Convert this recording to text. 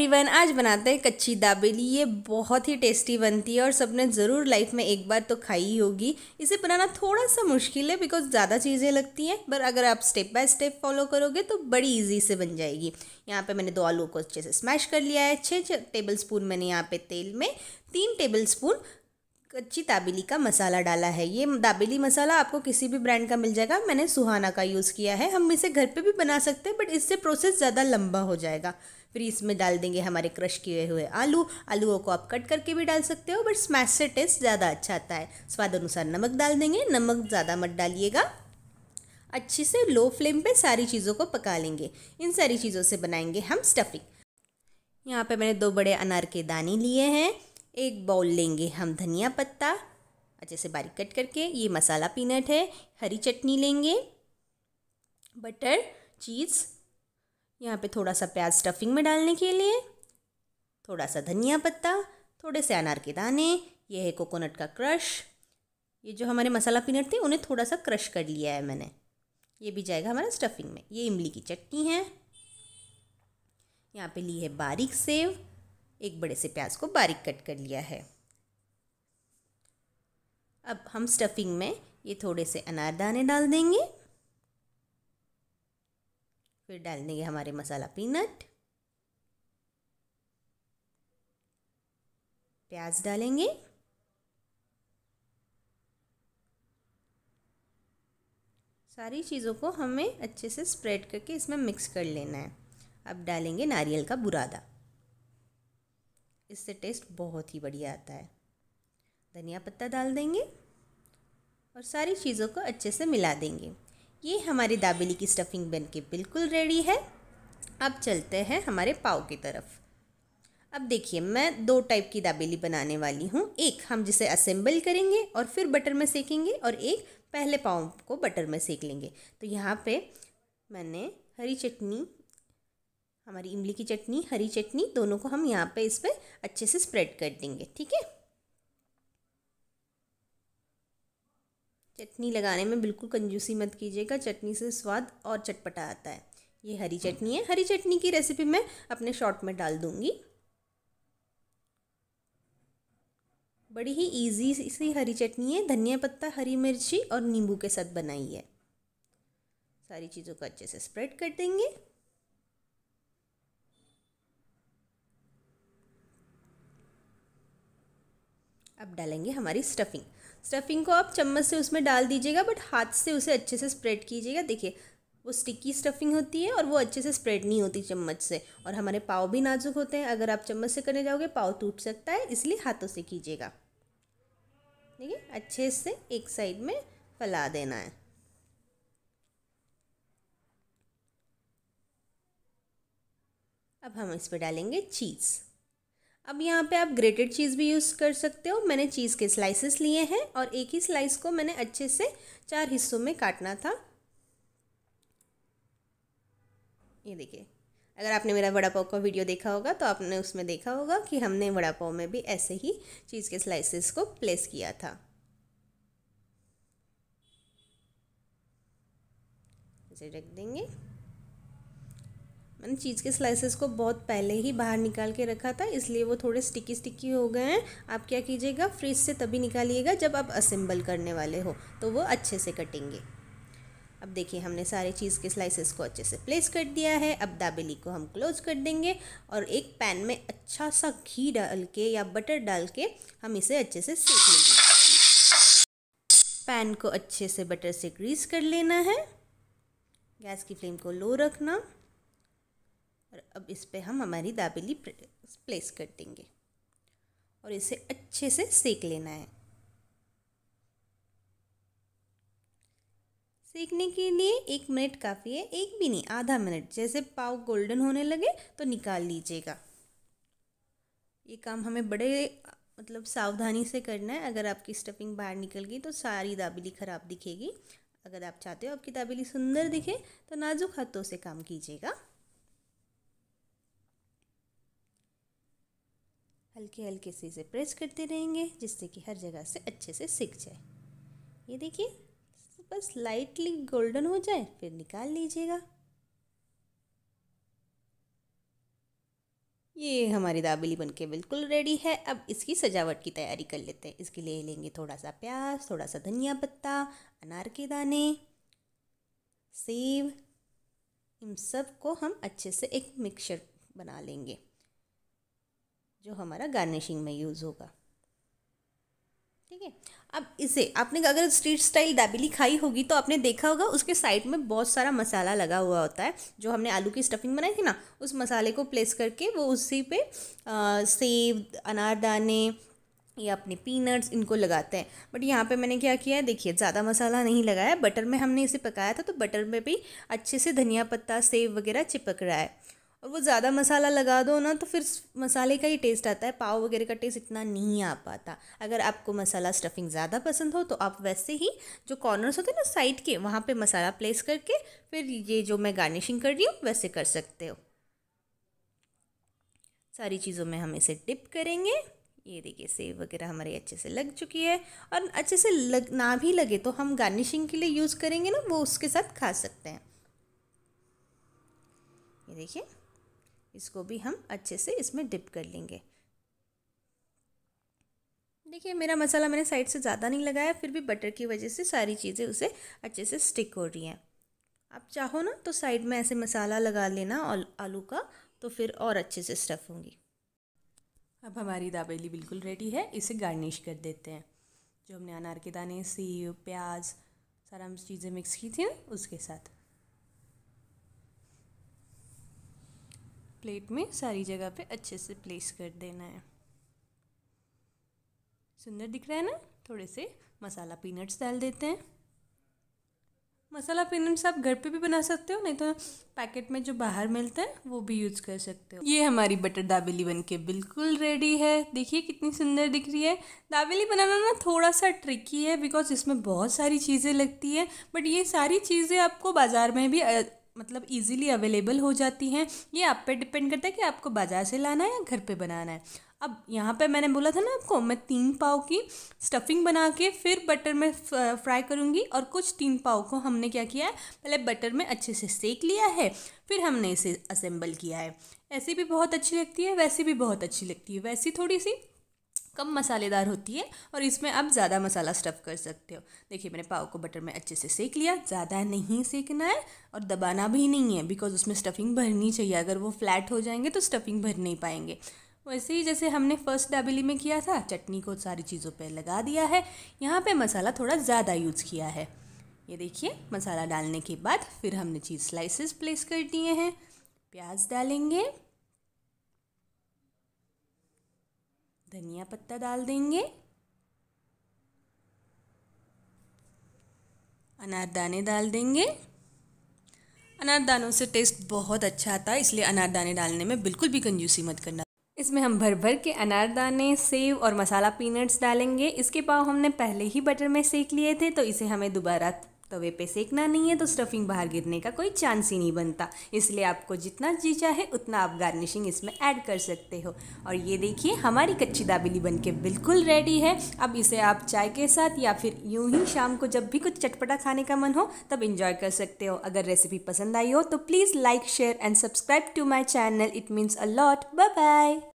everyone आज बनाते हैं कच्ची दाबेली ये बहुत ही टेस्टी बनती है और सबने ज़रूर लाइफ में एक बार तो खाई ही होगी इसे बनाना थोड़ा सा मुश्किल है बिकॉज ज़्यादा चीज़ें लगती हैं पर अगर आप स्टेप बाय स्टेप फॉलो करोगे तो बड़ी इजी से बन जाएगी यहाँ पे मैंने दो आलू को अच्छे से स्मैश कर लिया है छः टेबल स्पून मैंने यहाँ पे तेल में तीन टेबल स्पून कच्ची दाबेली का मसाला डाला है ये दाबेली मसाला आपको किसी भी ब्रांड का मिल जाएगा मैंने सुहाना का यूज़ किया है हम इसे घर पे भी बना सकते हैं बट इससे प्रोसेस ज़्यादा लंबा हो जाएगा फिर इसमें डाल देंगे हमारे क्रश किए हुए आलू आलूओं को आप कट करके भी डाल सकते हो बट स्मैश से टेस्ट ज़्यादा अच्छा आता है स्वाद अनुसार नमक डाल देंगे नमक ज़्यादा मत डालिएगा अच्छे से लो फ्लेम पर सारी चीज़ों को पका लेंगे इन सारी चीज़ों से बनाएंगे हम स्टफिंग यहाँ पे मैंने दो बड़े अनार के दाने लिए हैं एक बाउल लेंगे हम धनिया पत्ता अच्छे से बारीक कट करके ये मसाला पीनट है हरी चटनी लेंगे बटर चीज़ यहाँ पे थोड़ा सा प्याज स्टफिंग में डालने के लिए थोड़ा सा धनिया पत्ता थोड़े से अनार के दाने ये है कोकोनट का क्रश ये जो हमारे मसाला पीनट थे उन्हें थोड़ा सा क्रश कर लिया है मैंने ये भी जाएगा हमारा स्टफिंग में ये इमली की चटनी है यहाँ पे ली है बारीक सेव एक बड़े से प्याज को बारीक कट कर लिया है अब हम स्टफिंग में ये थोड़े से अनारदाने डाल देंगे फिर डाल देंगे हमारे मसाला पीनट प्याज डालेंगे सारी चीज़ों को हमें अच्छे से स्प्रेड करके इसमें मिक्स कर लेना है अब डालेंगे नारियल का बुरादा इससे टेस्ट बहुत ही बढ़िया आता है धनिया पत्ता डाल देंगे और सारी चीज़ों को अच्छे से मिला देंगे ये हमारी दाबेली की स्टफिंग बन के बिल्कुल रेडी है अब चलते हैं हमारे पाव की तरफ अब देखिए मैं दो टाइप की दाबेली बनाने वाली हूँ एक हम जिसे असेंबल करेंगे और फिर बटर में सेकेंगे और एक पहले पाव को बटर में सेक लेंगे तो यहाँ पे मैंने हरी चटनी हमारी इमली की चटनी हरी चटनी दोनों को हम यहाँ पे इस पर अच्छे से स्प्रेड कर देंगे ठीक है चटनी लगाने में बिल्कुल कंजूसी मत कीजिएगा चटनी से स्वाद और चटपटा आता है ये हरी चटनी है हरी चटनी की रेसिपी मैं अपने शॉर्ट में डाल दूँगी बड़ी ही इजी सी हरी चटनी है धनिया पत्ता हरी मिर्ची और नींबू के साथ बनाई है सारी चीज़ों को अच्छे से स्प्रेड कर देंगे अब डालेंगे हमारी स्टफिंग स्टफिंग को आप चम्मच से उसमें डाल दीजिएगा बट हाथ से उसे अच्छे से स्प्रेड कीजिएगा देखिए वो स्टिकी स्टफिंग होती है और वो अच्छे से स्प्रेड नहीं होती चम्मच से और हमारे पाव भी नाजुक होते हैं अगर आप चम्मच से करने जाओगे पाव टूट सकता है इसलिए हाथों से कीजिएगा ठीक है अच्छे से एक साइड में फैला देना है अब हम इस पर डालेंगे चीज़ अब यहाँ पे आप ग्रेटेड चीज़ भी यूज़ कर सकते हो मैंने चीज़ के स्लाइसेस लिए हैं और एक ही स्लाइस को मैंने अच्छे से चार हिस्सों में काटना था ये देखिए अगर आपने मेरा वड़ा पाव का वीडियो देखा होगा तो आपने उसमें देखा होगा कि हमने वड़ा पाव में भी ऐसे ही चीज़ के स्लाइसेस को प्लेस किया था इसे रख देंगे मैंने चीज़ के स्लाइसेस को बहुत पहले ही बाहर निकाल के रखा था इसलिए वो थोड़े स्टिकी स्टिकी हो गए हैं आप क्या कीजिएगा फ्रिज से तभी निकालिएगा जब आप असेंबल करने वाले हो तो वो अच्छे से कटेंगे अब देखिए हमने सारे चीज़ के स्लाइसेस को अच्छे से प्लेस कर दिया है अब दाबेली को हम क्लोज कर देंगे और एक पैन में अच्छा सा घी डाल के या बटर डाल के हम इसे अच्छे से सेक लेंगे पैन को अच्छे से बटर से ग्रीस कर लेना है गैस की फ्लेम को लो रखना और अब इस पर हम हमारी दाबेली प्लेस कर देंगे और इसे अच्छे से सेक लेना है सेकने के लिए एक मिनट काफ़ी है एक भी नहीं आधा मिनट जैसे पाव गोल्डन होने लगे तो निकाल लीजिएगा ये काम हमें बड़े मतलब सावधानी से करना है अगर आपकी स्टफिंग बाहर निकल गई तो सारी दाबेली ख़राब दिखेगी अगर आप चाहते हो आपकी दाबेली सुंदर दिखे तो नाजुक हाथों से काम कीजिएगा हल्के हल्के से इसे प्रेस करते रहेंगे जिससे कि हर जगह से अच्छे से सीख जाए ये देखिए बस लाइटली गोल्डन हो जाए फिर निकाल लीजिएगा ये हमारी दाबिली बनके बिल्कुल रेडी है अब इसकी सजावट की तैयारी कर लेते हैं इसके लिए लेंगे थोड़ा सा प्याज थोड़ा सा धनिया पत्ता अनार के दाने सेब इन सब को हम अच्छे से एक मिक्सचर बना लेंगे जो हमारा गार्निशिंग में यूज़ होगा ठीक है अब इसे आपने अगर स्ट्रीट स्टाइल दाबिली खाई होगी तो आपने देखा होगा उसके साइड में बहुत सारा मसाला लगा हुआ होता है जो हमने आलू की स्टफिंग बनाई थी ना उस मसाले को प्लेस करके वो उसी पे सेब अनारदाने या अपने पीनट्स इनको लगाते हैं बट यहाँ पे मैंने क्या किया है देखिए ज़्यादा मसाला नहीं लगाया बटर में हमने इसे पकाया था तो बटर में भी अच्छे से धनिया पत्ता सेब वगैरह चिपक रहा है और वो ज़्यादा मसाला लगा दो ना तो फिर मसाले का ही टेस्ट आता है पाव वगैरह का टेस्ट इतना नहीं आ पाता अगर आपको मसाला स्टफिंग ज़्यादा पसंद हो तो आप वैसे ही जो कॉर्नर्स होते हैं ना साइड के वहाँ पे मसाला प्लेस करके फिर ये जो मैं गार्निशिंग कर रही हूँ वैसे कर सकते हो सारी चीज़ों में हम इसे डिप करेंगे ये देखिए सेब वगैरह हमारे अच्छे से लग चुकी है और अच्छे से लग ना भी लगे तो हम गार्निशिंग के लिए यूज़ करेंगे ना वो उसके साथ खा सकते हैं ये देखिए इसको भी हम अच्छे से इसमें डिप कर लेंगे देखिए मेरा मसाला मैंने साइड से ज़्यादा नहीं लगाया फिर भी बटर की वजह से सारी चीज़ें उसे अच्छे से स्टिक हो रही हैं आप चाहो ना तो साइड में ऐसे मसाला लगा लेना आलू का तो फिर और अच्छे से स्टफ़ होंगी अब हमारी दाबेली बिल्कुल रेडी है इसे गार्निश कर देते हैं जो हमने अनार के दाने सेब प्याज सारा हम चीज़ें मिक्स की थी ना उसके साथ प्लेट में सारी जगह पे अच्छे से प्लेस कर देना है सुंदर दिख रहा है ना थोड़े से मसाला पीनट्स डाल देते हैं मसाला पीनट्स आप घर पे भी बना सकते हो नहीं तो पैकेट में जो बाहर मिलता है वो भी यूज़ कर सकते हो ये हमारी बटर दाबेली बन के बिल्कुल रेडी है देखिए कितनी सुंदर दिख रही है दाबेली बनाना ना थोड़ा सा ट्रिकी है बिकॉज इसमें बहुत सारी चीज़ें लगती है बट ये सारी चीज़ें आपको बाज़ार में भी मतलब इजीली अवेलेबल हो जाती हैं ये आप पे डिपेंड करता है कि आपको बाज़ार से लाना है या घर पे बनाना है अब यहाँ पे मैंने बोला था ना आपको मैं तीन पाव की स्टफिंग बना के फिर बटर में फ्राई करूँगी और कुछ तीन पाव को हमने क्या किया है पहले बटर में अच्छे से सेक लिया है फिर हमने इसे असेंबल किया है ऐसी भी बहुत अच्छी लगती है वैसी भी बहुत अच्छी लगती है वैसी थोड़ी सी कम मसालेदार होती है और इसमें आप ज़्यादा मसाला स्टफ़ कर सकते हो देखिए मैंने पाव को बटर में अच्छे से सेक लिया ज़्यादा नहीं सेकना है और दबाना भी नहीं है बिकॉज़ उसमें स्टफ़िंग भरनी चाहिए अगर वो फ्लैट हो जाएंगे तो स्टफ़िंग भर नहीं पाएंगे वैसे ही जैसे हमने फर्स्ट डाबिली में किया था चटनी को सारी चीज़ों पर लगा दिया है यहाँ पर मसाला थोड़ा ज़्यादा यूज़ किया है ये देखिए मसाला डालने के बाद फिर हमने चीज़ स्लाइसेस प्लेस कर दिए हैं प्याज डालेंगे धनिया पत्ता डाल देंगे अनारदाने डाल देंगे अनारदानों से टेस्ट बहुत अच्छा आता है इसलिए अनारदाने डालने में बिल्कुल भी कंजूसी मत करना इसमें हम भर भर के अनारदाने सेव और मसाला पीनट्स डालेंगे इसके पाव हमने पहले ही बटर में सेक लिए थे तो इसे हमें दोबारा तवे पे सेकना नहीं है तो स्टफिंग बाहर गिरने का कोई चांस ही नहीं बनता इसलिए आपको जितना जी चाहे उतना आप गार्निशिंग इसमें ऐड कर सकते हो और ये देखिए हमारी कच्ची दाबिली बन के बिल्कुल रेडी है अब इसे आप चाय के साथ या फिर यूँ ही शाम को जब भी कुछ चटपटा खाने का मन हो तब इंजॉय कर सकते हो अगर रेसिपी पसंद आई हो तो please like share and subscribe to my channel it means a lot bye